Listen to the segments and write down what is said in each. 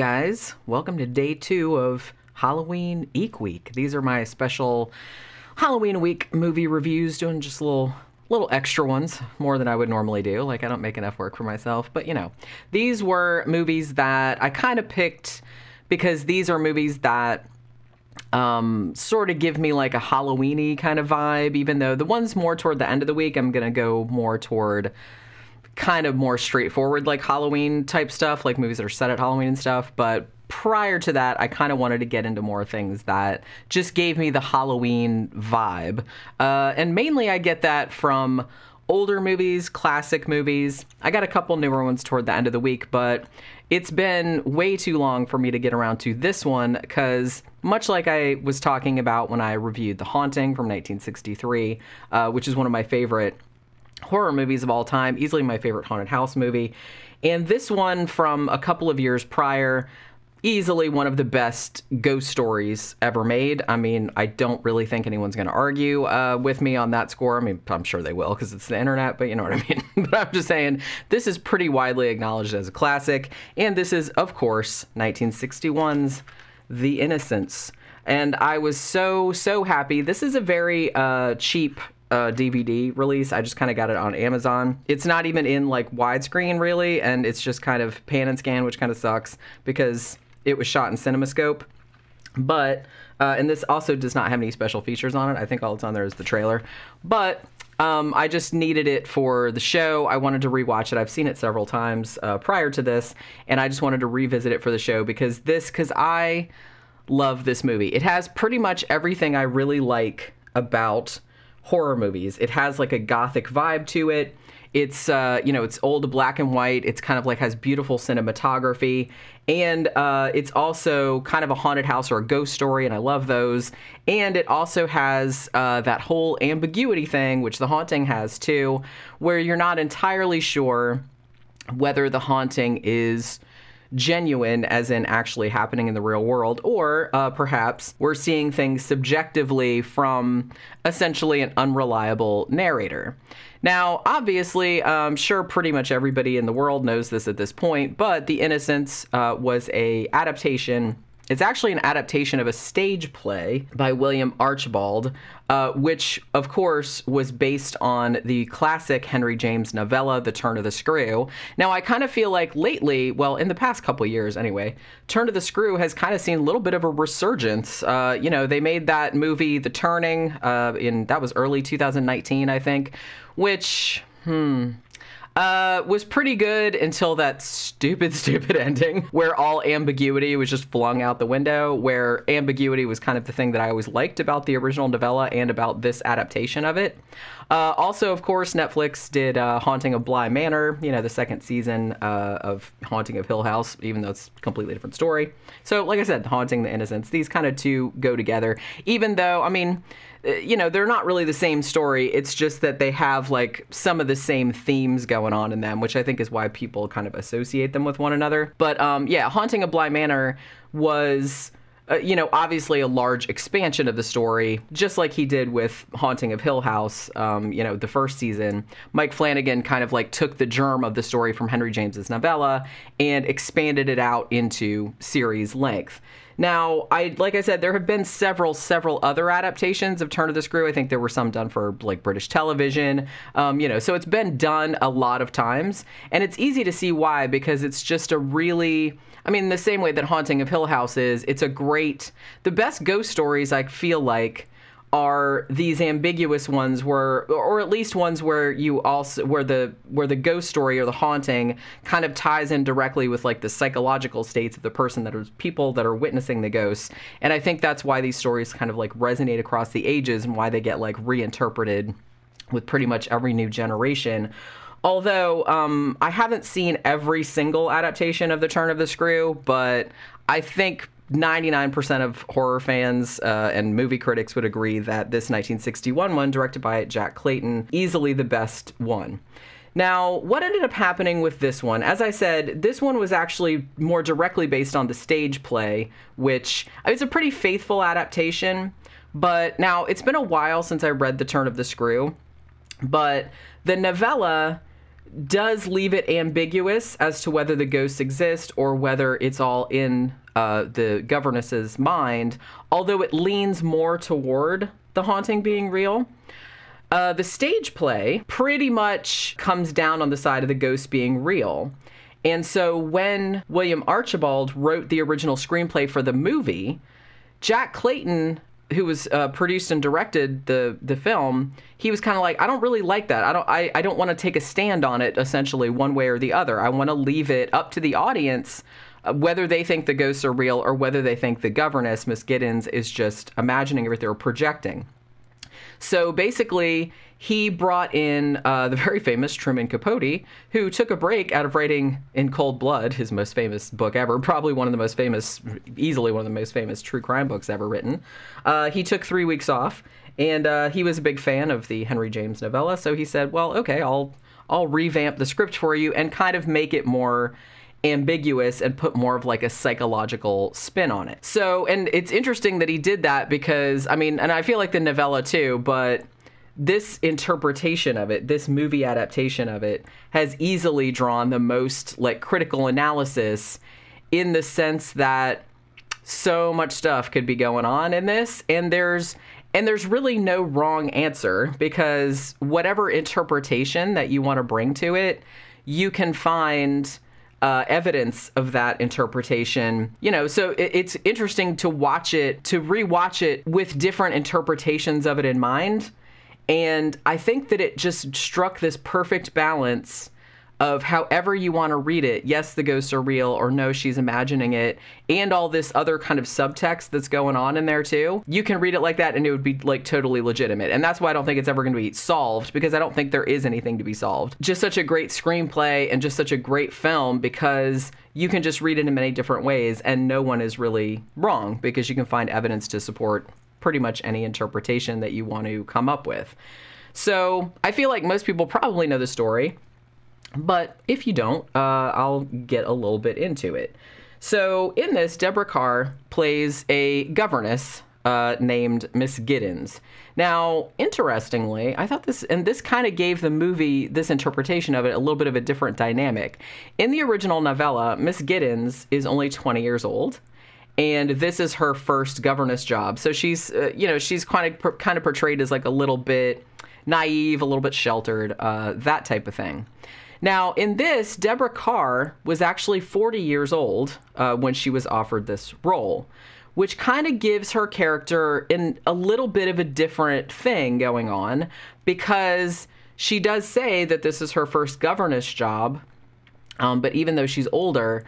guys. Welcome to day two of Halloween Eek Week. These are my special Halloween week movie reviews, doing just little little extra ones, more than I would normally do. Like I don't make enough work for myself, but you know, these were movies that I kind of picked because these are movies that um, sort of give me like a Halloweeny kind of vibe. Even though the ones more toward the end of the week, I'm gonna go more toward kind of more straightforward, like Halloween type stuff, like movies that are set at Halloween and stuff. But prior to that, I kind of wanted to get into more things that just gave me the Halloween vibe. Uh, and mainly I get that from older movies, classic movies. I got a couple newer ones toward the end of the week, but it's been way too long for me to get around to this one because, much like I was talking about when I reviewed The Haunting from 1963, uh, which is one of my favorite horror movies of all time, easily my favorite haunted house movie. And this one from a couple of years prior, easily one of the best ghost stories ever made. I mean, I don't really think anyone's going to argue uh, with me on that score. I mean, I'm sure they will because it's the internet, but you know what I mean. but I'm just saying, this is pretty widely acknowledged as a classic. And this is, of course, 1961's The Innocents. And I was so, so happy. This is a very uh, cheap uh, DVD release. I just kind of got it on Amazon. It's not even in like widescreen really, and it's just kind of pan and scan, which kind of sucks because it was shot in CinemaScope. But uh, and this also does not have any special features on it. I think all it's on there is the trailer. But um, I just needed it for the show. I wanted to rewatch it. I've seen it several times uh, prior to this, and I just wanted to revisit it for the show because this, because I love this movie. It has pretty much everything I really like about horror movies. It has like a gothic vibe to it. It's uh, you know it's old black and white. It's kind of like has beautiful cinematography, and uh, it's also kind of a haunted house or a ghost story, and I love those. And it also has uh, that whole ambiguity thing, which The Haunting has too, where you're not entirely sure whether the haunting is genuine, as in actually happening in the real world, or uh, perhaps we're seeing things subjectively from essentially an unreliable narrator. Now, obviously, I'm um, sure pretty much everybody in the world knows this at this point, but The Innocents uh, was a adaptation it's actually an adaptation of a stage play by William Archibald, uh, which, of course, was based on the classic Henry James novella, The Turn of the Screw. Now, I kind of feel like lately, well, in the past couple years anyway, Turn of the Screw has kind of seen a little bit of a resurgence. Uh, you know, they made that movie, The Turning, uh, in that was early 2019, I think, which, hmm uh, was pretty good until that stupid, stupid ending where all ambiguity was just flung out the window, where ambiguity was kind of the thing that I always liked about the original novella and about this adaptation of it. Uh, also, of course, Netflix did uh, Haunting of Bly Manor, you know, the second season uh, of Haunting of Hill House, even though it's a completely different story. So, like I said, Haunting the Innocents, these kind of two go together, even though, I mean, uh, you know, they're not really the same story. It's just that they have like some of the same themes going on in them, which I think is why people kind of associate them with one another. But um, yeah, Haunting of Blind Manor was. Uh, you know, obviously a large expansion of the story, just like he did with Haunting of Hill House, um, you know, the first season. Mike Flanagan kind of like took the germ of the story from Henry James's novella and expanded it out into series length. Now, I like I said, there have been several, several other adaptations of Turn of the Screw. I think there were some done for like British television, um, you know. So it's been done a lot of times, and it's easy to see why because it's just a really I mean, the same way that Haunting of Hill House is, it's a great, the best ghost stories I feel like are these ambiguous ones where or at least ones where you also where the where the ghost story or the haunting kind of ties in directly with like the psychological states of the person that are people that are witnessing the ghosts and i think that's why these stories kind of like resonate across the ages and why they get like reinterpreted with pretty much every new generation although um, i haven't seen every single adaptation of the turn of the screw but i think 99% of horror fans uh, and movie critics would agree that this 1961 one, directed by Jack Clayton, easily the best one. Now, what ended up happening with this one? As I said, this one was actually more directly based on the stage play, which is a pretty faithful adaptation. But now, it's been a while since I read The Turn of the Screw, but the novella does leave it ambiguous as to whether the ghosts exist or whether it's all in uh, the governess's mind, although it leans more toward the haunting being real. Uh, the stage play pretty much comes down on the side of the ghost being real. And so when William Archibald wrote the original screenplay for the movie, Jack Clayton, who was uh, produced and directed the the film, he was kind of like, I don't really like that. I don't I, I don't want to take a stand on it essentially one way or the other. I want to leave it up to the audience uh, whether they think the ghosts are real or whether they think the governess, Miss Giddens, is just imagining everything or projecting. So basically, he brought in uh, the very famous Truman Capote, who took a break out of writing In Cold Blood, his most famous book ever, probably one of the most famous, easily one of the most famous true crime books ever written. Uh, he took three weeks off, and uh, he was a big fan of the Henry James novella, so he said, "Well, okay, I'll I'll revamp the script for you and kind of make it more." ambiguous and put more of like a psychological spin on it. So, and it's interesting that he did that because, I mean, and I feel like the novella too, but this interpretation of it, this movie adaptation of it, has easily drawn the most like critical analysis in the sense that so much stuff could be going on in this and there's and there's really no wrong answer because whatever interpretation that you want to bring to it, you can find uh, evidence of that interpretation. You know, so it, it's interesting to watch it, to rewatch it with different interpretations of it in mind. And I think that it just struck this perfect balance of however you want to read it yes the ghosts are real or no she's imagining it and all this other kind of subtext that's going on in there too you can read it like that and it would be like totally legitimate and that's why i don't think it's ever going to be solved because i don't think there is anything to be solved just such a great screenplay and just such a great film because you can just read it in many different ways and no one is really wrong because you can find evidence to support pretty much any interpretation that you want to come up with so I feel like most people probably know the story. But if you don't, uh, I'll get a little bit into it. So, in this, Deborah Carr plays a governess uh, named Miss Giddens. Now, interestingly, I thought this, and this kind of gave the movie, this interpretation of it, a little bit of a different dynamic. In the original novella, Miss Giddens is only 20 years old. And this is her first governess job, so she's, uh, you know, she's kind of kind of portrayed as like a little bit naive, a little bit sheltered, uh, that type of thing. Now, in this, Deborah Carr was actually 40 years old uh, when she was offered this role, which kind of gives her character in a little bit of a different thing going on because she does say that this is her first governess job, um, but even though she's older,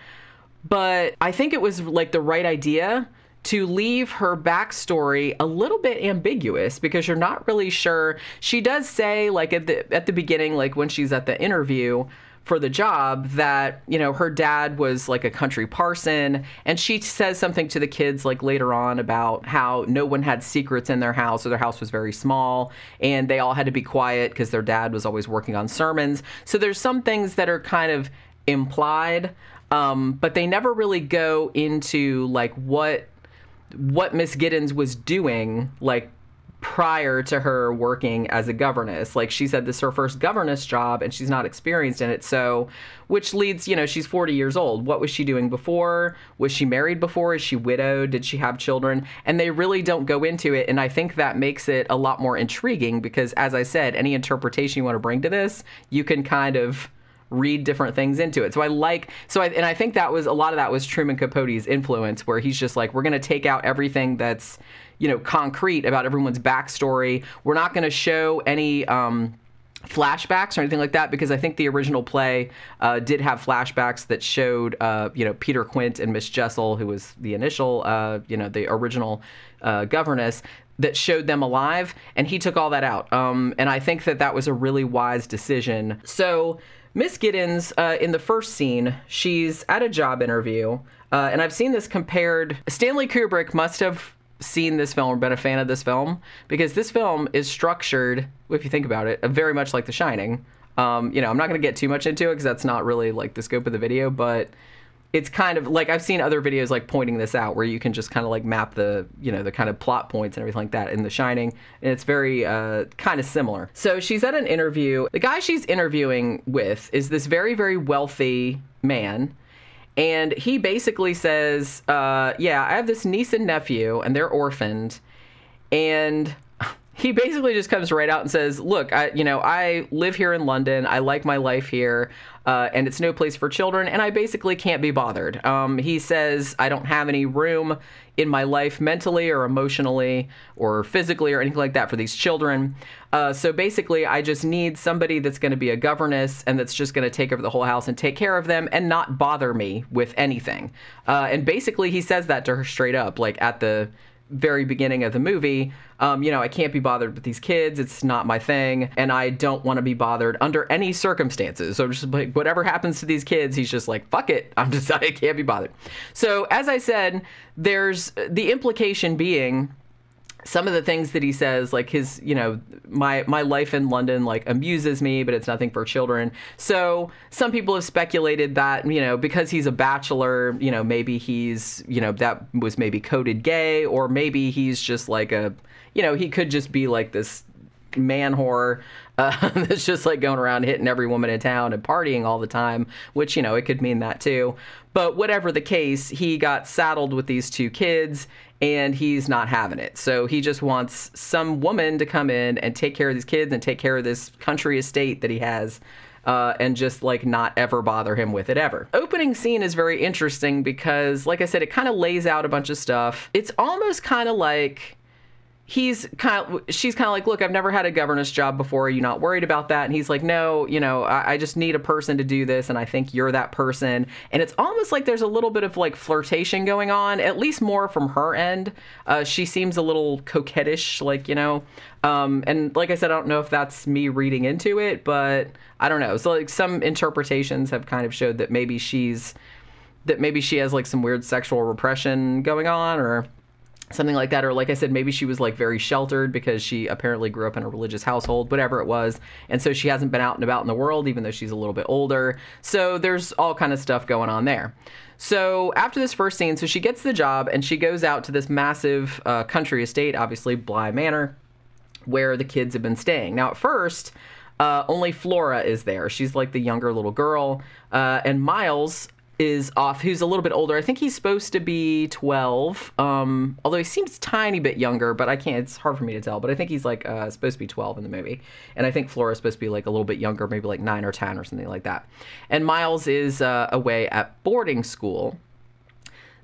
but I think it was like the right idea to leave her backstory a little bit ambiguous because you're not really sure. She does say, like at the at the beginning, like when she's at the interview for the job, that you know her dad was like a country parson, and she says something to the kids like later on about how no one had secrets in their house, or their house was very small, and they all had to be quiet because their dad was always working on sermons. So there's some things that are kind of implied. Um, but they never really go into like what what Miss Giddens was doing, like prior to her working as a governess. Like she said, this is her first governess job and she's not experienced in it. So, which leads, you know, she's 40 years old. What was she doing before? Was she married before? Is she widowed? Did she have children? And they really don't go into it. And I think that makes it a lot more intriguing because, as I said, any interpretation you want to bring to this, you can kind of read different things into it. So I like so I and I think that was a lot of that was Truman Capote's influence where he's just like we're going to take out everything that's you know concrete about everyone's backstory. We're not going to show any um flashbacks or anything like that because I think the original play uh, did have flashbacks that showed uh, you know Peter Quint and Miss Jessel who was the initial uh, you know the original uh, governess that showed them alive and he took all that out um, and I think that that was a really wise decision so Miss Giddens, uh, in the first scene, she's at a job interview, uh, and I've seen this compared. Stanley Kubrick must have seen this film or been a fan of this film because this film is structured, if you think about it, very much like The Shining. Um, you know, I'm not going to get too much into it because that's not really like the scope of the video, but it's kind of like I've seen other videos like pointing this out where you can just kind of like map the you know the kind of plot points and everything like that in The Shining, and it's very uh, kind of similar. So she's at an interview. The guy she's interviewing with is this very very wealthy man. And he basically says, uh, Yeah, I have this niece and nephew, and they're orphaned. And he basically just comes right out and says, "Look, I, you know, I live here in London. I like my life here, uh, and it's no place for children. And I basically can't be bothered." Um, he says, "I don't have any room in my life, mentally or emotionally or physically or anything like that, for these children. Uh, so basically, I just need somebody that's going to be a governess and that's just going to take over the whole house and take care of them and not bother me with anything." Uh, and basically, he says that to her straight up, like at the very beginning of the movie, um, you know, I can't be bothered with these kids. It's not my thing. And I don't want to be bothered under any circumstances. So just like whatever happens to these kids, he's just like, fuck it. I'm just, I can't be bothered. So as I said, there's the implication being some of the things that he says like his you know my my life in london like amuses me but it's nothing for children so some people have speculated that you know because he's a bachelor you know maybe he's you know that was maybe coded gay or maybe he's just like a you know he could just be like this man horror uh, that's just like going around hitting every woman in town and partying all the time, which, you know, it could mean that too. But whatever the case, he got saddled with these two kids and he's not having it. So he just wants some woman to come in and take care of these kids and take care of this country estate that he has. Uh, and just like not ever bother him with it ever. Opening scene is very interesting because, like I said, it kind of lays out a bunch of stuff. It's almost kind of like he's kind of, she's kind of like, look, I've never had a governess job before. Are you not worried about that? And he's like, no, you know, I, I just need a person to do this. And I think you're that person. And it's almost like there's a little bit of like flirtation going on, at least more from her end. Uh, she seems a little coquettish, like, you know, um, and like I said, I don't know if that's me reading into it, but I don't know. So like some interpretations have kind of showed that maybe she's that maybe she has like some weird sexual repression going on or something like that or like i said maybe she was like very sheltered because she apparently grew up in a religious household whatever it was and so she hasn't been out and about in the world even though she's a little bit older so there's all kind of stuff going on there so after this first scene so she gets the job and she goes out to this massive uh, country estate obviously bly manor where the kids have been staying now at first uh, only Flora is there. She's like the younger little girl. Uh, and Miles is off, who's a little bit older. I think he's supposed to be 12, um, although he seems tiny bit younger, but I can't, it's hard for me to tell. But I think he's like uh, supposed to be 12 in the movie. And I think Flora's supposed to be like a little bit younger, maybe like 9 or 10 or something like that. And Miles is uh, away at boarding school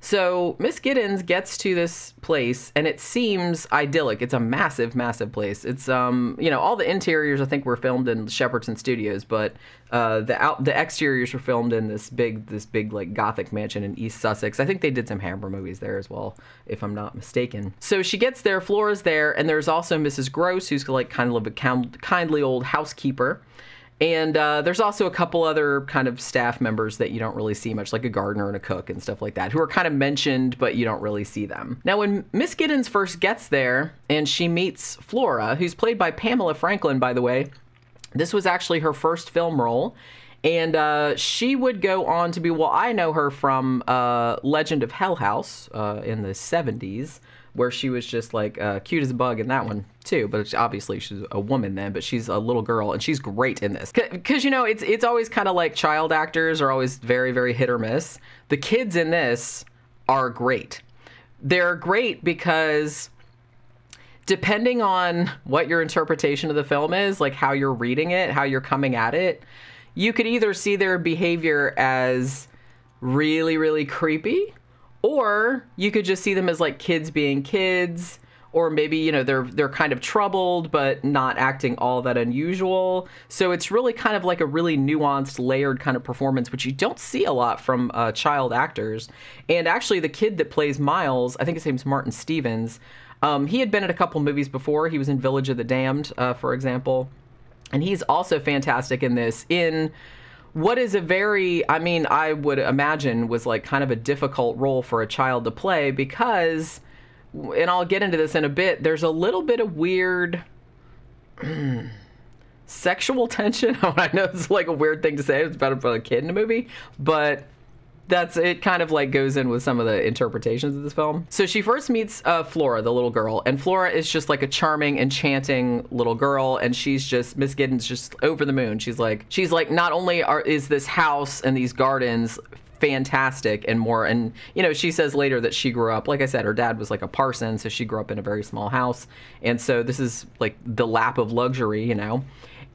so Miss Giddens gets to this place and it seems idyllic. It's a massive, massive place. It's um, you know, all the interiors I think were filmed in Shepperton Studios, but uh, the out the exteriors were filmed in this big this big like gothic mansion in East Sussex. I think they did some Hammer movies there as well, if I'm not mistaken. So she gets there, Flora's there, and there's also Mrs. Gross, who's like kind of a kindly old housekeeper. And uh, there's also a couple other kind of staff members that you don't really see much, like a gardener and a cook and stuff like that, who are kind of mentioned, but you don't really see them. Now, when Miss Giddens first gets there and she meets Flora, who's played by Pamela Franklin, by the way, this was actually her first film role. And uh, she would go on to be, well, I know her from uh, Legend of Hell House uh, in the 70s where she was just like uh, cute as a bug in that one too. But obviously she's a woman then, but she's a little girl and she's great in this. Because you know it's it's always kind of like child actors are always very very hit or miss. The kids in this are great. They're great because depending on what your interpretation of the film is, like how you're reading it, how you're coming at it, you could either see their behavior as really really creepy or you could just see them as like kids being kids or maybe you know they're they're kind of troubled but not acting all that unusual. So it's really kind of like a really nuanced, layered kind of performance, which you don't see a lot from uh, child actors. And actually, the kid that plays Miles, I think his name's Martin Stevens. Um, he had been in a couple movies before. He was in Village of the Damned, uh, for example, and he's also fantastic in this. In what is a very, I mean, I would imagine was like kind of a difficult role for a child to play because, and I'll get into this in a bit, there's a little bit of weird. sexual tension. I know it's like a weird thing to say. It's about a kid in a movie, but that's it kind of like goes in with some of the interpretations of this film. So she first meets uh, Flora, the little girl, and Flora is just like a charming, enchanting little girl, and she's just Miss Giddens just over the moon. She's like she's like not only are is this house and these gardens fantastic and more and you know she says later that she grew up like i said her dad was like a parson so she grew up in a very small house and so this is like the lap of luxury you know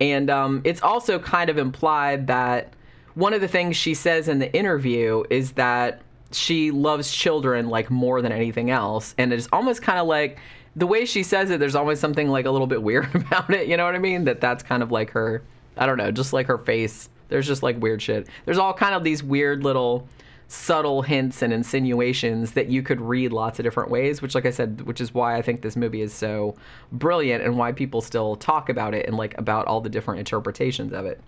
and um, it's also kind of implied that one of the things she says in the interview is that she loves children like more than anything else. And it's almost kind of like the way she says it, there's always something like a little bit weird about it. You know what I mean? That that's kind of like her, I don't know, just like her face. There's just like weird shit. There's all kind of these weird little subtle hints and insinuations that you could read lots of different ways, which, like I said, which is why I think this movie is so brilliant and why people still talk about it and like about all the different interpretations of it.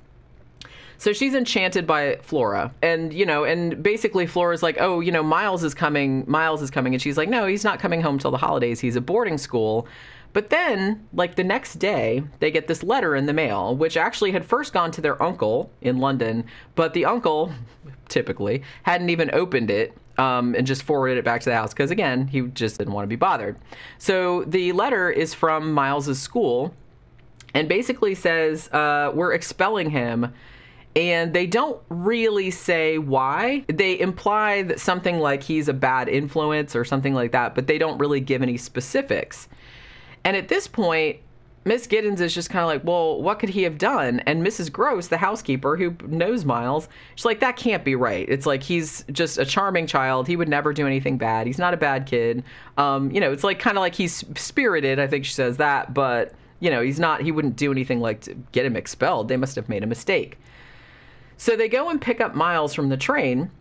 So she's enchanted by Flora. And, you know, and basically Flora's like, oh, you know, Miles is coming. Miles is coming. And she's like, no, he's not coming home till the holidays. He's at boarding school. But then, like the next day, they get this letter in the mail, which actually had first gone to their uncle in London, but the uncle, typically, hadn't even opened it um, and just forwarded it back to the house because, again, he just didn't want to be bothered. So the letter is from Miles's school and basically says, uh, We're expelling him and they don't really say why. They imply that something like he's a bad influence or something like that, but they don't really give any specifics. And at this point, Miss Giddens is just kind of like, well, what could he have done? And Mrs. Gross, the housekeeper who knows Miles, she's like, that can't be right. It's like he's just a charming child. He would never do anything bad. He's not a bad kid. Um, you know, it's like kind of like he's spirited. I think she says that, but you know, he's not. He wouldn't do anything like to get him expelled. They must have made a mistake. So they go and pick up Miles from the train.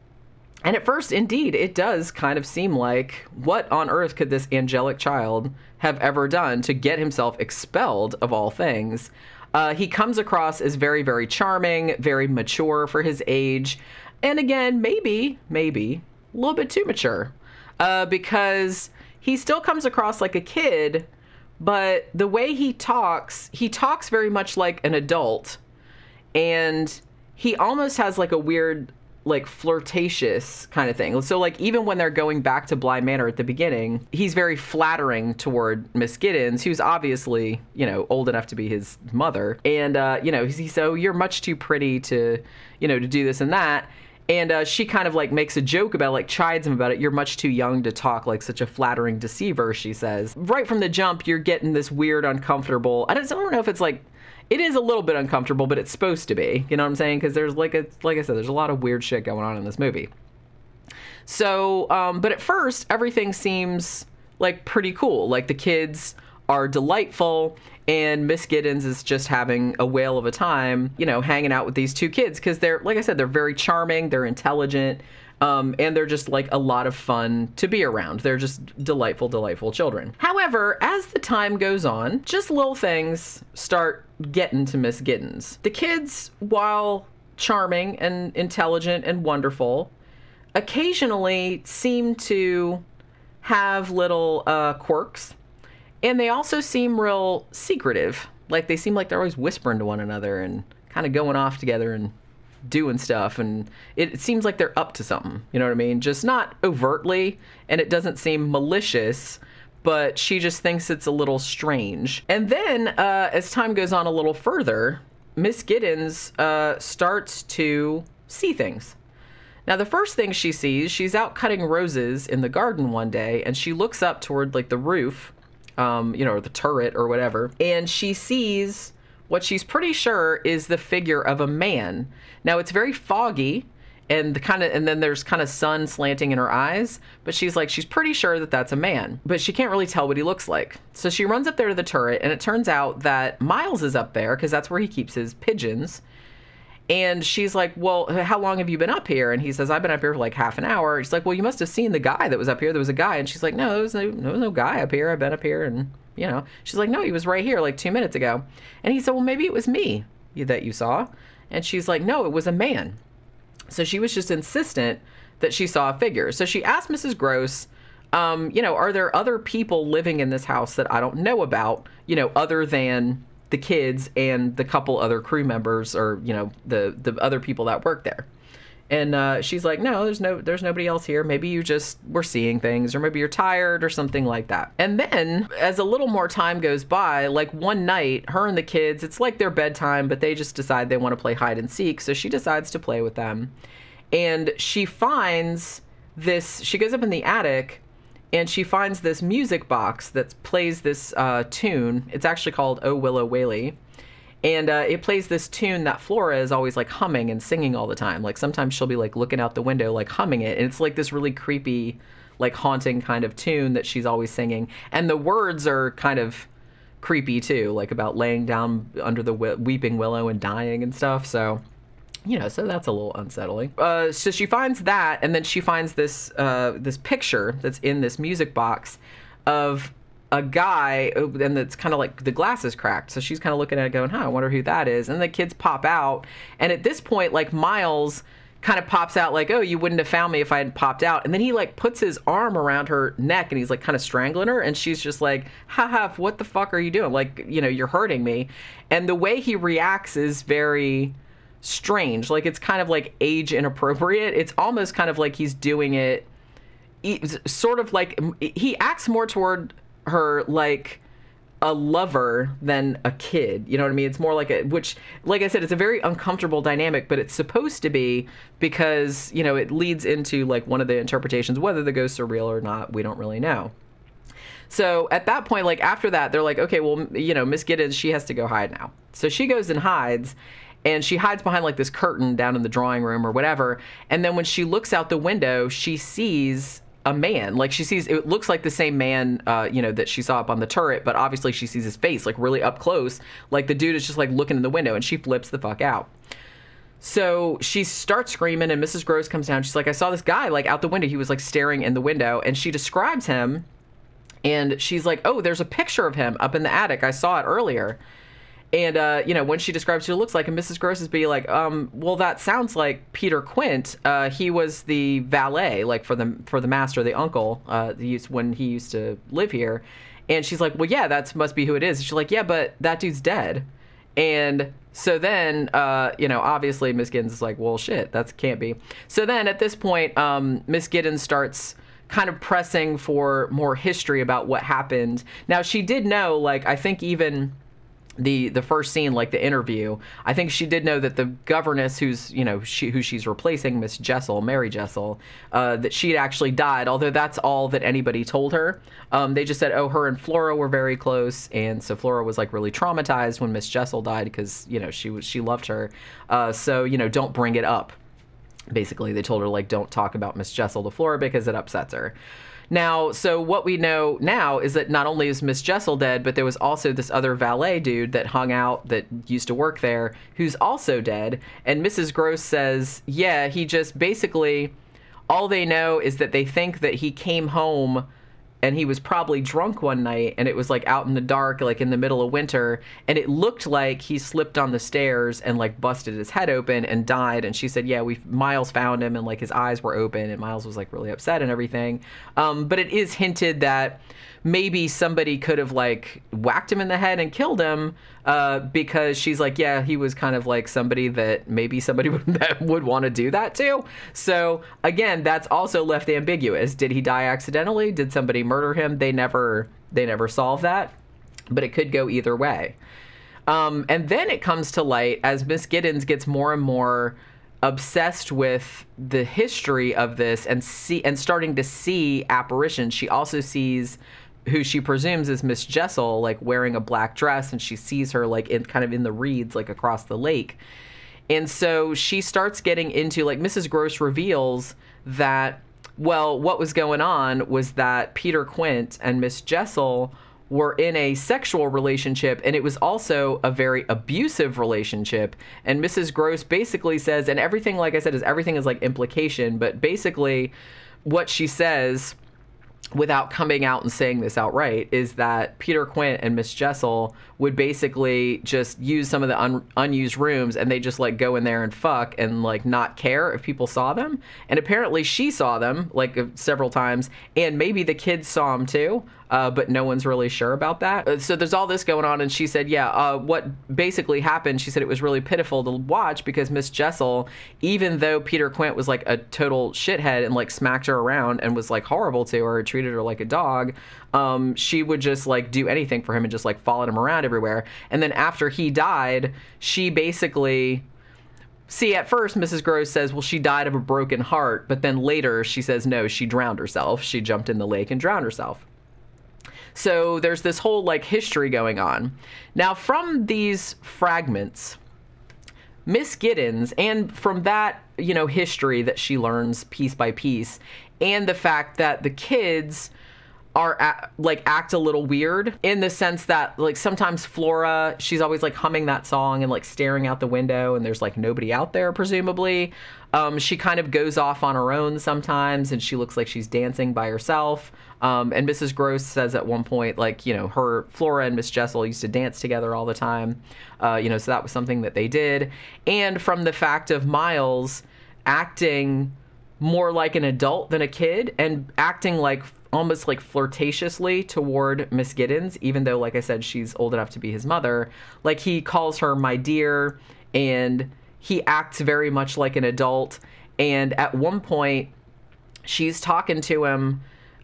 And at first, indeed, it does kind of seem like what on earth could this angelic child have ever done to get himself expelled of all things? Uh, he comes across as very, very charming, very mature for his age. And again, maybe, maybe a little bit too mature uh, because he still comes across like a kid, but the way he talks, he talks very much like an adult. And he almost has like a weird like flirtatious kind of thing. So like even when they're going back to Bly Manor at the beginning, he's very flattering toward Miss Giddens, who's obviously you know old enough to be his mother, and uh, you know he's, he's oh, so you're much too pretty to you know to do this and that. And uh, she kind of like makes a joke about like chides him about it. You're much too young to talk like such a flattering deceiver, she says. Right from the jump, you're getting this weird, uncomfortable. I don't, I don't know if it's like it is a little bit uncomfortable, but it's supposed to be. You know what I'm saying? Because there's like a like I said, there's a lot of weird shit going on in this movie. So, um, but at first, everything seems like pretty cool. Like the kids are delightful, and Miss Giddens is just having a whale of a time, you know, hanging out with these two kids because they're, like I said, they're very charming, they're intelligent, um, and they're just like a lot of fun to be around. They're just delightful, delightful children. However, as the time goes on, just little things start getting to Miss Giddens. The kids, while charming and intelligent and wonderful, occasionally seem to have little uh, quirks, and they also seem real secretive. Like they seem like they're always whispering to one another and kind of going off together and doing stuff and it, seems like they're up to something you know what i mean just not overtly and it doesn't seem malicious but she just thinks it's a little strange and then uh, as time goes on a little further miss giddens uh, starts to see things now the first thing she sees she's out cutting roses in the garden one day and she looks up toward like the roof um, you know or the turret or whatever and she sees what she's pretty sure is the figure of a man. Now it's very foggy and the kind of and then there's kind of sun slanting in her eyes, but she's like she's pretty sure that that's a man, but she can't really tell what he looks like. So she runs up there to the turret and it turns out that Miles is up there cuz that's where he keeps his pigeons. And she's like, Well, how long have you been up here? And he says, I've been up here for like half an hour. She's like, Well, you must have seen the guy that was up here. There was a guy. And she's like, No, there was no, there was no guy up here. I've been up here and you know. She's like, no, he was right here like two minutes ago. And he said, well, maybe it was me that you saw. And she's like, no, it was a man. So she was just insistent that she saw a figure. So she asked Mrs. Gross, um, you know, are there other people living in this house that I don't know about, you know, other than the kids and the couple other crew members or, you know, the, the other people that work there? and uh, she's like no there's no there's nobody else here maybe you just were seeing things or maybe you're tired or something like that and then as a little more time goes by like one night her and the kids it's like their bedtime but they just decide they want to play hide and seek so she decides to play with them and she finds this she goes up in the attic and she finds this music box that plays this uh, tune it's actually called oh willow whaley and uh, it plays this tune that Flora is always like humming and singing all the time. Like sometimes she'll be like looking out the window, like humming it, and it's like this really creepy, like haunting kind of tune that she's always singing, and the words are kind of creepy too, like about laying down under the weeping willow and dying and stuff. So. You know, so that's a little unsettling. Uh, so she finds that, and then she finds this uh, this picture that's in this music box of a guy, uh, and it's kind of like the glasses cracked. So she's kind of looking at it, going, "Huh, I wonder who that is." And the kids pop out, and at this point, like Miles kind of pops out like, "Oh, you wouldn't have found me if I had popped out." And then he like puts his arm around her neck and he's like kind of strangling her and she's just like, "Ha ha, what the fuck are you doing? Like, you know, you're hurting me." And the way he reacts is very strange. Like it's kind of like age inappropriate. It's almost kind of like he's doing it sort of like he acts more toward her like a lover than a kid. You know what I mean? It's more like a which like I said it's a very uncomfortable dynamic, but it's supposed to be because, you know, it leads into like one of the interpretations whether the ghosts are real or not, we don't really know. So at that point like after that they're like, okay, well, you know, Miss Giddens, she has to go hide now. So she goes and hides and she hides behind like this curtain down in the drawing room or whatever. And then when she looks out the window, she sees a man. Like she sees, it looks like the same man, uh, you know, that she saw up on the turret, but obviously she sees his face, like really up close. Like the dude is just like looking in the window and she flips the fuck out. So she starts screaming and Mrs. Gross comes down. She's like, I saw this guy like out the window. He was like staring in the window and she describes him and she's like, oh, there's a picture of him up in the attic. I saw it earlier. And uh, you know, when she describes who it looks like, and Mrs. Gross is be like, um, well, that sounds like Peter Quint. Uh, he was the valet, like for the for the master, the uncle, uh, the, when he used to live here. And she's like, well, yeah, that must be who it is. And she's like, yeah, but that dude's dead. And so then, uh, you know, obviously Miss Giddens is like, well, shit, that can't be. So then at this point, um, Miss Giddens starts kind of pressing for more history about what happened. Now she did know, like, I think even the the first scene like the interview i think she did know that the governess who's you know she, who she's replacing miss jessel mary jessel uh, that she'd actually died although that's all that anybody told her um, they just said oh her and flora were very close and so flora was like really traumatized when miss jessel died because you know she was she loved her uh, so you know don't bring it up basically they told her like don't talk about miss jessel to flora because it upsets her now, so what we know now is that not only is Miss Jessel dead, but there was also this other valet dude that hung out that used to work there who's also dead. And Mrs. Gross says, yeah, he just basically all they know is that they think that he came home and he was probably drunk one night and it was like out in the dark like in the middle of winter and it looked like he slipped on the stairs and like busted his head open and died and she said yeah we miles found him and like his eyes were open and miles was like really upset and everything um, but it is hinted that maybe somebody could have like whacked him in the head and killed him uh, because she's like, yeah, he was kind of like somebody that maybe somebody would, that would want to do that to. So again, that's also left ambiguous. Did he die accidentally? Did somebody murder him? They never they never solve that, but it could go either way. Um, and then it comes to light as Miss Giddens gets more and more obsessed with the history of this and see and starting to see apparitions. She also sees who she presumes is Miss Jessel, like wearing a black dress, and she sees her like in kind of in the reeds, like across the lake. And so she starts getting into like Mrs. Gross reveals that well, what was going on was that Peter Quint and Miss Jessel were in a sexual relationship and it was also a very abusive relationship and Mrs. Gross basically says and everything like I said is everything is like implication, but basically what she says without coming out and saying this outright is that Peter Quint and Miss Jessel would basically just use some of the un unused rooms and they just like go in there and fuck and like not care if people saw them. And apparently she saw them like several times and maybe the kids saw them too uh, but no one's really sure about that. Uh, so there's all this going on, and she said, yeah, uh, what basically happened, she said it was really pitiful to watch because Miss Jessel, even though Peter Quint was like a total shithead and like smacked her around and was like horrible to her, treated her like a dog, um, she would just like do anything for him and just like followed him around everywhere. And then after he died, she basically See, at first, Mrs. Gross says, well, she died of a broken heart, but then later she says, no, she drowned herself. She jumped in the lake and drowned herself. So there's this whole like history going on. Now, from these fragments, Miss Giddens, and from that, you know, history that she learns piece by piece, and the fact that the kids are at, like act a little weird in the sense that like sometimes Flora she's always like humming that song and like staring out the window and there's like nobody out there presumably um, she kind of goes off on her own sometimes and she looks like she's dancing by herself um, and Mrs. Gross says at one point, like, you know, her Flora and Miss Jessel used to dance together all the time. Uh, you know, so that was something that they did. And from the fact of Miles acting more like an adult than a kid and acting like almost like flirtatiously toward Miss Giddens, even though, like I said, she's old enough to be his mother. Like, he calls her my dear and he acts very much like an adult. And at one point, she's talking to him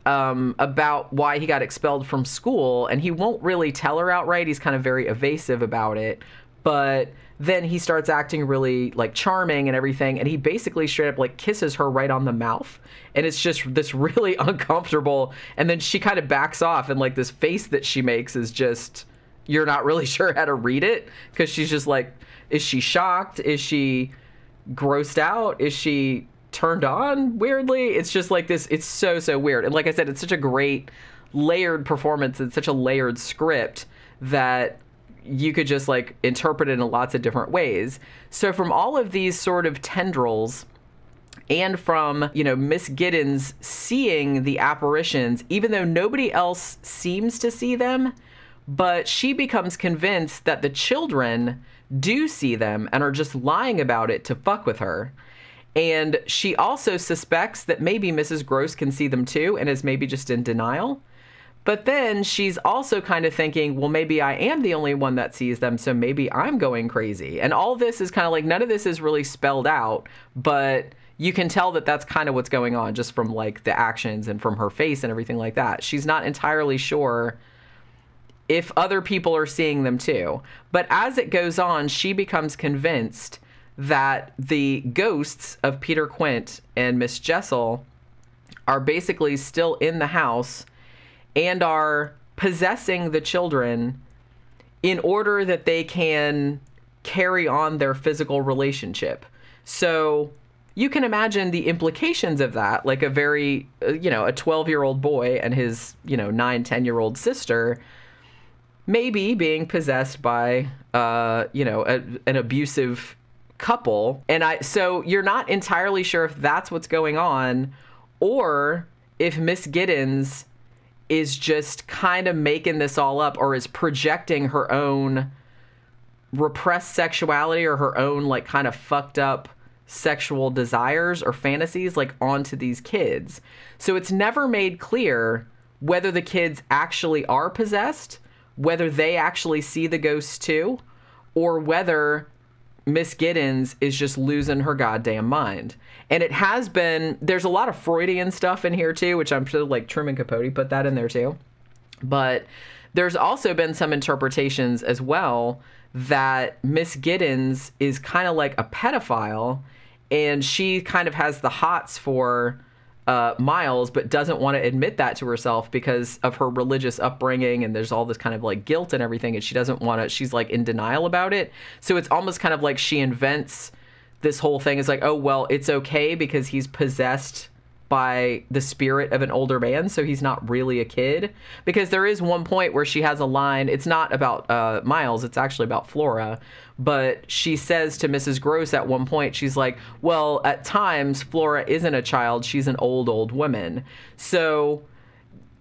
um, about why he got expelled from school, and he won't really tell her outright. He's kind of very evasive about it, but then he starts acting really like charming and everything, and he basically straight up like kisses her right on the mouth, and it's just this really uncomfortable. And then she kind of backs off, and like this face that she makes is just you're not really sure how to read it because she's just like, is she shocked? Is she grossed out? Is she turned on weirdly. It's just like this. It's so so weird. And like I said, it's such a great layered performance It's such a layered script that you could just like interpret it in lots of different ways. So from all of these sort of tendrils and from, you know, Miss Giddens seeing the apparitions even though nobody else seems to see them, but she becomes convinced that the children do see them and are just lying about it to fuck with her. And she also suspects that maybe Mrs. Gross can see them too and is maybe just in denial. But then she's also kind of thinking, well, maybe I am the only one that sees them, so maybe I'm going crazy. And all this is kind of like none of this is really spelled out, but you can tell that that's kind of what's going on just from like the actions and from her face and everything like that. She's not entirely sure if other people are seeing them too. But as it goes on, she becomes convinced that the ghosts of Peter Quint and Miss Jessel are basically still in the house and are possessing the children in order that they can carry on their physical relationship. So you can imagine the implications of that, like a very, uh, you know, a 12 year old boy and his, you know, 9, 10 year old sister maybe being possessed by, uh, you know, a, an abusive couple. And I so you're not entirely sure if that's what's going on or if Miss Giddens is just kind of making this all up or is projecting her own repressed sexuality or her own like kind of fucked up sexual desires or fantasies like onto these kids. So it's never made clear whether the kids actually are possessed, whether they actually see the ghosts too, or whether Miss Giddens is just losing her goddamn mind. And it has been, there's a lot of Freudian stuff in here too, which I'm sure like Truman Capote put that in there too. But there's also been some interpretations as well that Miss Giddens is kind of like a pedophile and she kind of has the hots for uh, Miles, but doesn't want to admit that to herself because of her religious upbringing. And there's all this kind of like guilt and everything. And she doesn't want to, she's like in denial about it. So it's almost kind of like she invents this whole thing. It's like, oh, well, it's okay because he's possessed by the spirit of an older man, so he's not really a kid. Because there is one point where she has a line, it's not about uh, Miles, it's actually about Flora, but she says to Mrs. Gross at one point, she's like, Well, at times, Flora isn't a child, she's an old, old woman. So.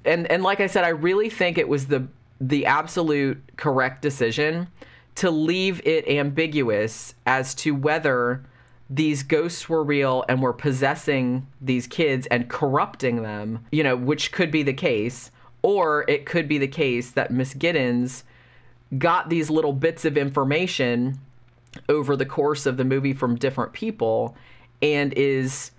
And, and like I said, I really think it was the the absolute correct decision to leave it ambiguous as to whether these ghosts were real and were possessing these kids and corrupting them, you know, which could be the case. Or it could be the case that Miss Giddens got these little bits of information over the course of the movie from different people and is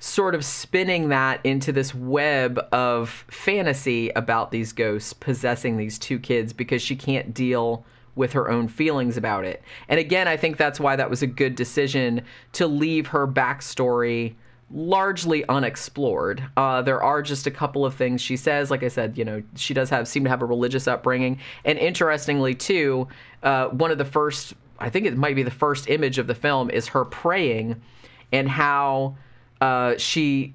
sort of spinning that into this web of fantasy about these ghosts possessing these two kids because she can't deal with her own feelings about it. And again, I think that's why that was a good decision to leave her backstory largely unexplored. Uh, there are just a couple of things she says. Like I said, you know, she does have seem to have a religious upbringing, and interestingly too, uh, one of the first, I think it might be the first image of the film is her praying, and how uh, she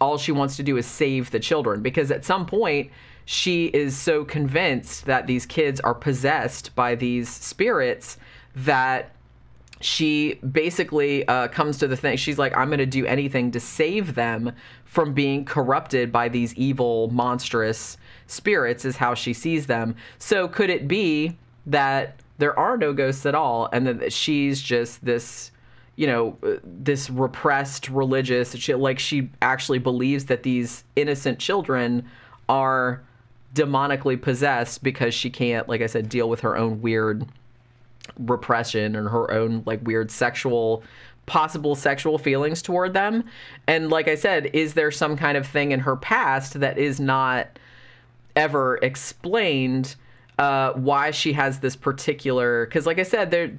all she wants to do is save the children because at some point she is so convinced that these kids are possessed by these spirits that she basically uh, comes to the thing. She's like, I'm going to do anything to save them from being corrupted by these evil, monstrous spirits, is how she sees them. So, could it be that there are no ghosts at all and that she's just this? you know uh, this repressed religious she, like she actually believes that these innocent children are demonically possessed because she can't, like I said, deal with her own weird repression and her own like weird sexual possible sexual feelings toward them. And like I said, is there some kind of thing in her past that is not ever explained uh, why she has this particular? Because like I said, there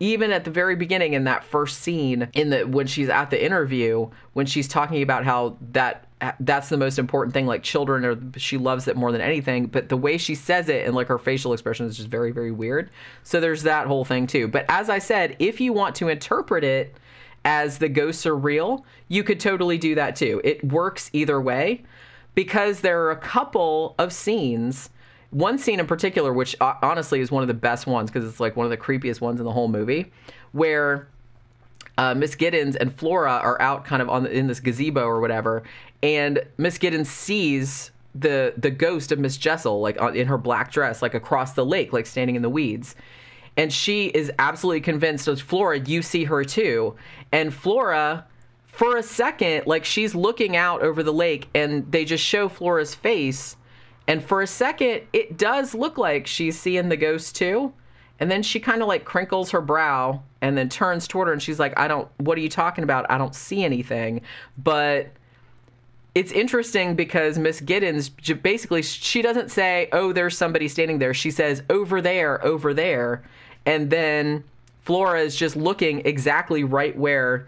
even at the very beginning in that first scene in the when she's at the interview when she's talking about how that that's the most important thing like children or she loves it more than anything but the way she says it and like her facial expression is just very very weird so there's that whole thing too but as i said if you want to interpret it as the ghosts are real you could totally do that too it works either way because there are a couple of scenes one scene in particular which honestly is one of the best ones because it's like one of the creepiest ones in the whole movie where uh, Miss Giddens and Flora are out kind of on the, in this gazebo or whatever, and Miss Giddens sees the the ghost of Miss Jessel like in her black dress like across the lake like standing in the weeds and she is absolutely convinced As Flora you see her too and Flora for a second like she's looking out over the lake and they just show Flora's face and for a second it does look like she's seeing the ghost too and then she kind of like crinkles her brow and then turns toward her and she's like I don't what are you talking about I don't see anything but it's interesting because Miss Giddens basically she doesn't say, "Oh, there's somebody standing there." She says, "Over there, over there," and then Flora is just looking exactly right where,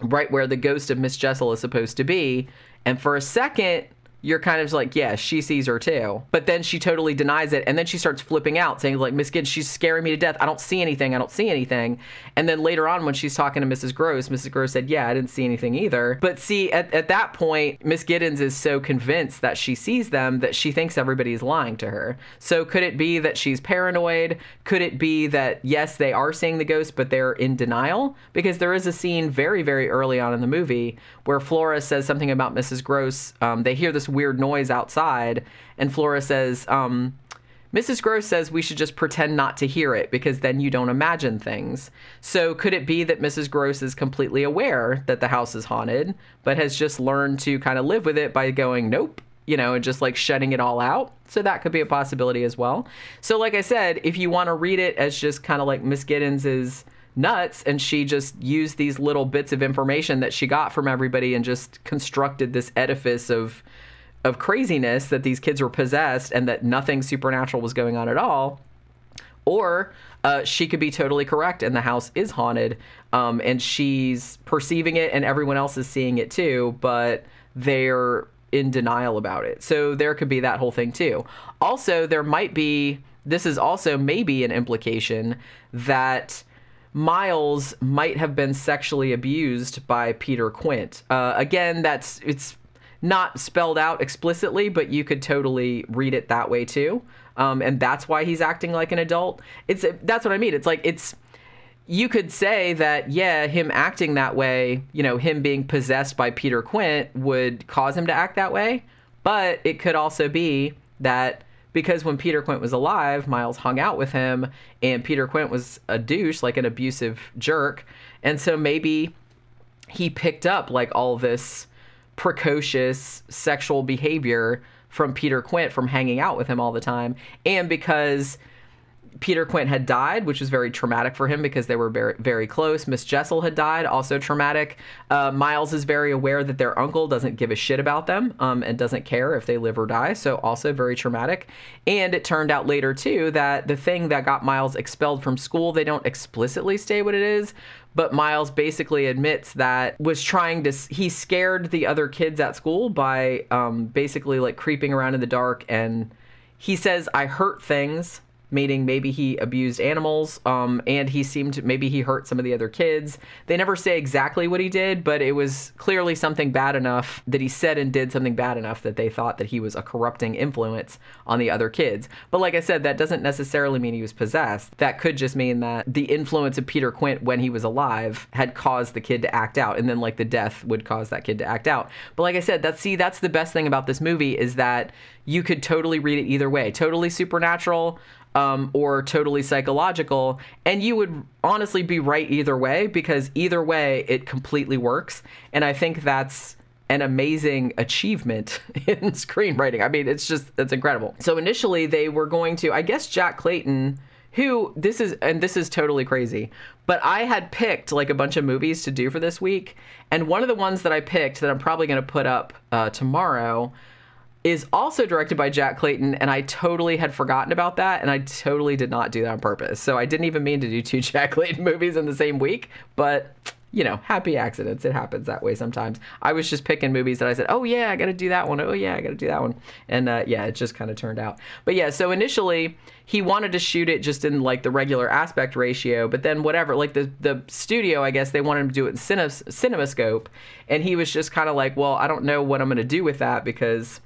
right where the ghost of Miss Jessel is supposed to be. And for a second, you're kind of like, yeah, she sees her too. But then she totally denies it. And then she starts flipping out, saying, like, Miss Giddens, she's scaring me to death. I don't see anything. I don't see anything. And then later on, when she's talking to Mrs. Gross, Mrs. Gross said, yeah, I didn't see anything either. But see, at, at that point, Miss Giddens is so convinced that she sees them that she thinks everybody's lying to her. So could it be that she's paranoid? Could it be that, yes, they are seeing the ghost, but they're in denial? Because there is a scene very, very early on in the movie where Flora says something about Mrs. Gross. Um, they hear this weird noise outside. And Flora says, um, Mrs. Gross says we should just pretend not to hear it because then you don't imagine things. So, could it be that Mrs. Gross is completely aware that the house is haunted, but has just learned to kind of live with it by going, nope, you know, and just like shutting it all out? So, that could be a possibility as well. So, like I said, if you want to read it as just kind of like Miss Giddens is nuts and she just used these little bits of information that she got from everybody and just constructed this edifice of of craziness that these kids were possessed and that nothing supernatural was going on at all or uh, she could be totally correct and the house is haunted um, and she's perceiving it and everyone else is seeing it too but they're in denial about it so there could be that whole thing too also there might be this is also maybe an implication that Miles might have been sexually abused by Peter Quint. Uh, again, that's it's not spelled out explicitly, but you could totally read it that way too. Um, and that's why he's acting like an adult. It's that's what I mean. It's like it's you could say that yeah, him acting that way, you know, him being possessed by Peter Quint would cause him to act that way, but it could also be that because when Peter Quint was alive, Miles hung out with him, and Peter Quint was a douche, like an abusive jerk. And so maybe he picked up like all this precocious sexual behavior from Peter Quint from hanging out with him all the time, and because Peter Quint had died, which was very traumatic for him because they were very, very close. Miss Jessel had died, also traumatic. Uh, Miles is very aware that their uncle doesn't give a shit about them um, and doesn't care if they live or die, so also very traumatic. And it turned out later, too, that the thing that got Miles expelled from school, they don't explicitly say what it is, but Miles basically admits that was trying to he scared the other kids at school by um, basically like creeping around in the dark and he says I hurt things meaning maybe he abused animals um, and he seemed maybe he hurt some of the other kids. They never say exactly what he did, but it was clearly something bad enough that he said and did something bad enough that they thought that he was a corrupting influence on the other kids. But like I said, that doesn't necessarily mean he was possessed. That could just mean that the influence of Peter Quint when he was alive had caused the kid to act out and then like the death would cause that kid to act out. But like I said, that's see that's the best thing about this movie is that you could totally read it either way. Totally supernatural, um, or totally psychological. And you would honestly be right either way because either way, it completely works. And I think that's an amazing achievement in screenwriting. I mean, it's just, it's incredible. So initially, they were going to, I guess, Jack Clayton. Who this is, and this is totally crazy, but I had picked like a bunch of movies to do for this week. And one of the ones that I picked that I'm probably going to put up uh, tomorrow is also directed by Jack Clayton, and I totally had forgotten about that, and I totally did not do that on purpose. So I didn't even mean to do two Jack Clayton movies in the same week, but you know, happy accidents. It happens that way sometimes. I was just picking movies that I said, oh yeah, I gotta do that one. Oh yeah, I gotta do that one. And uh, yeah, it just kind of turned out. But yeah, so initially he wanted to shoot it just in like the regular aspect ratio, but then whatever, like the the studio, I guess they wanted him to do it in cine- CinemaScope, and he was just kind of like, well, I don't know what I'm gonna do with that because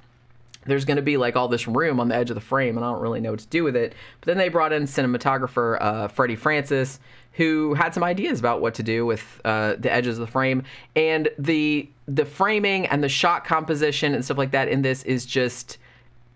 there's going to be like all this room on the edge of the frame, and I don't really know what to do with it. But then they brought in cinematographer uh, Freddie Francis, who had some ideas about what to do with uh, the edges of the frame, and the the framing and the shot composition and stuff like that in this is just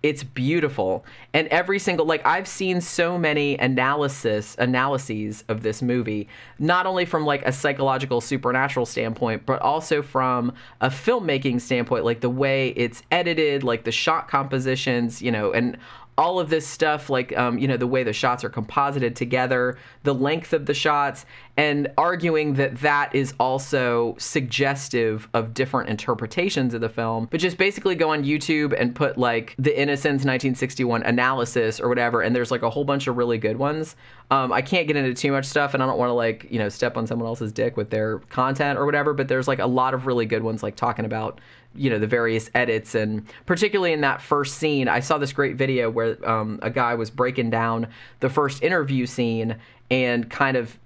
it's beautiful and every single like i've seen so many analysis analyses of this movie not only from like a psychological supernatural standpoint but also from a filmmaking standpoint like the way it's edited like the shot compositions you know and all of this stuff, like um, you know the way the shots are composited together, the length of the shots, and arguing that that is also suggestive of different interpretations of the film. But just basically go on YouTube and put like the Innocence 1961 analysis or whatever, and there's like a whole bunch of really good ones. Um, I can't get into too much stuff, and I don't want to like you know step on someone else's dick with their content or whatever. But there's like a lot of really good ones, like talking about you know the various edits and particularly in that first scene i saw this great video where um, a guy was breaking down the first interview scene and kind of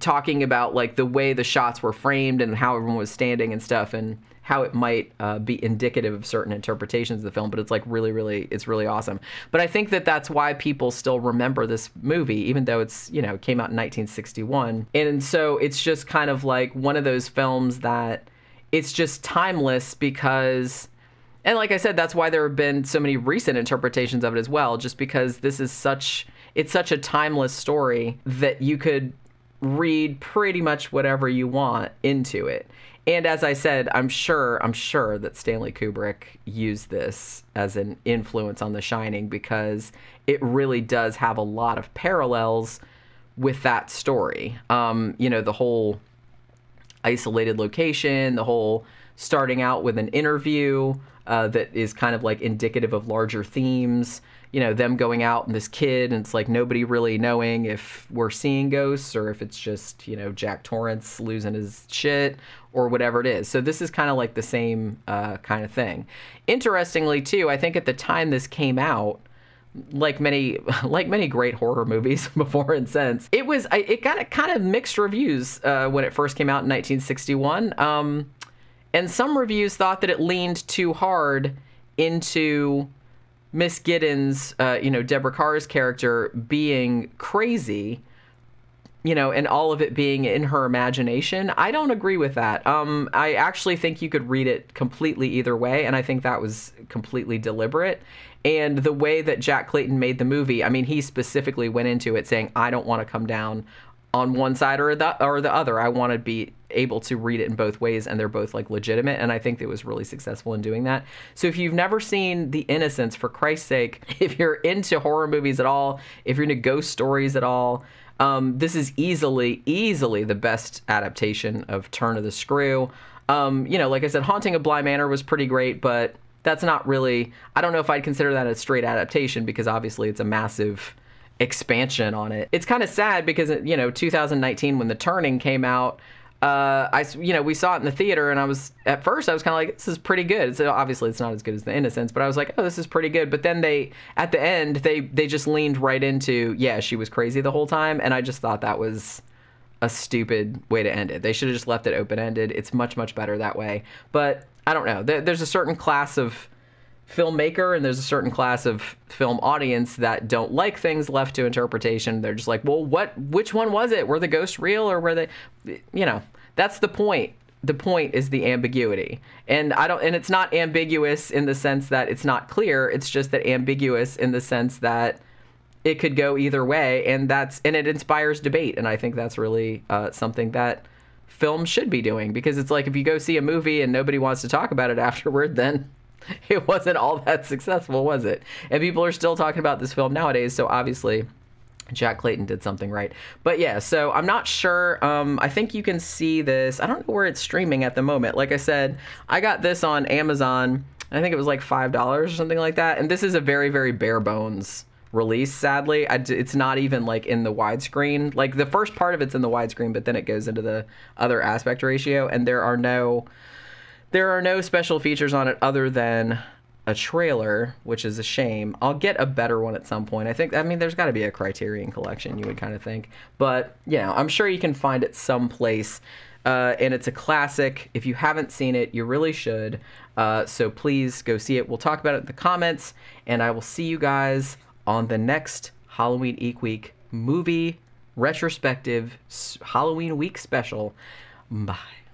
talking about like the way the shots were framed and how everyone was standing and stuff and how it might uh, be indicative of certain interpretations of the film but it's like really really it's really awesome but i think that that's why people still remember this movie even though it's you know came out in 1961 and so it's just kind of like one of those films that it's just timeless because and like I said, that's why there have been so many recent interpretations of it as well, just because this is such it's such a timeless story that you could read pretty much whatever you want into it. And as I said, I'm sure, I'm sure that Stanley Kubrick used this as an influence on The Shining because it really does have a lot of parallels with that story. Um, you know, the whole isolated location, the whole starting out with an interview uh, that is kind of like indicative of larger themes. You know, them going out and this kid, and it's like nobody really knowing if we're seeing ghosts or if it's just, you know, Jack Torrance losing his shit or whatever it is. So, this is kind of like the same uh, kind of thing. Interestingly, too, I think at the time this came out, like many like many great horror movies before and since it was it got a kind of mixed reviews uh, when it first came out in 1961 um, and some reviews thought that it leaned too hard into miss giddens uh, you know deborah carr's character being crazy you know, and all of it being in her imagination. I don't agree with that. Um, I actually think you could read it completely either way, and I think that was completely deliberate. And the way that Jack Clayton made the movie, I mean, he specifically went into it saying, "I don't want to come down on one side or the or the other. I want to be able to read it in both ways, and they're both like legitimate. And I think it was really successful in doing that. So if you've never seen The Innocence, for Christ's sake, if you're into horror movies at all, if you're into ghost stories at all, um, this is easily, easily the best adaptation of Turn of the Screw. Um, you know, like I said, Haunting of Bly Manor was pretty great, but that's not really. I don't know if I'd consider that a straight adaptation because obviously it's a massive expansion on it. It's kind of sad because, you know, 2019, when The Turning came out, uh, I, you know, we saw it in the theater, and I was at first I was kind of like, this is pretty good. So obviously it's not as good as The Innocents, but I was like, oh, this is pretty good. But then they, at the end, they they just leaned right into, yeah, she was crazy the whole time, and I just thought that was a stupid way to end it. They should have just left it open ended. It's much much better that way. But I don't know. There, there's a certain class of filmmaker and there's a certain class of film audience that don't like things left to interpretation. They're just like, well, what? Which one was it? Were the ghosts real or were they? You know, that's the point. The point is the ambiguity, and I don't. And it's not ambiguous in the sense that it's not clear. It's just that ambiguous in the sense that it could go either way, and that's and it inspires debate. And I think that's really uh, something that film should be doing because it's like if you go see a movie and nobody wants to talk about it afterward, then it wasn't all that successful, was it? And people are still talking about this film nowadays, so obviously Jack Clayton did something right. But yeah, so I'm not sure. Um, I think you can see this. I don't know where it's streaming at the moment. Like I said, I got this on Amazon. I think it was like $5 or something like that. And this is a very, very bare bones release, sadly. it's not even like in the widescreen. Like the first part of it's in the widescreen, but then it goes into the other aspect ratio. And there are no there are no special features on it other than a trailer, which is a shame. I'll get a better one at some point. I think, I mean, there's got to be a Criterion collection, you would kind of think. But, you know, I'm sure you can find it someplace. Uh, and it's a classic. If you haven't seen it, you really should. Uh, so please go see it. We'll talk about it in the comments. And I will see you guys on the next Halloween Eek Week movie retrospective Halloween week special. Bye.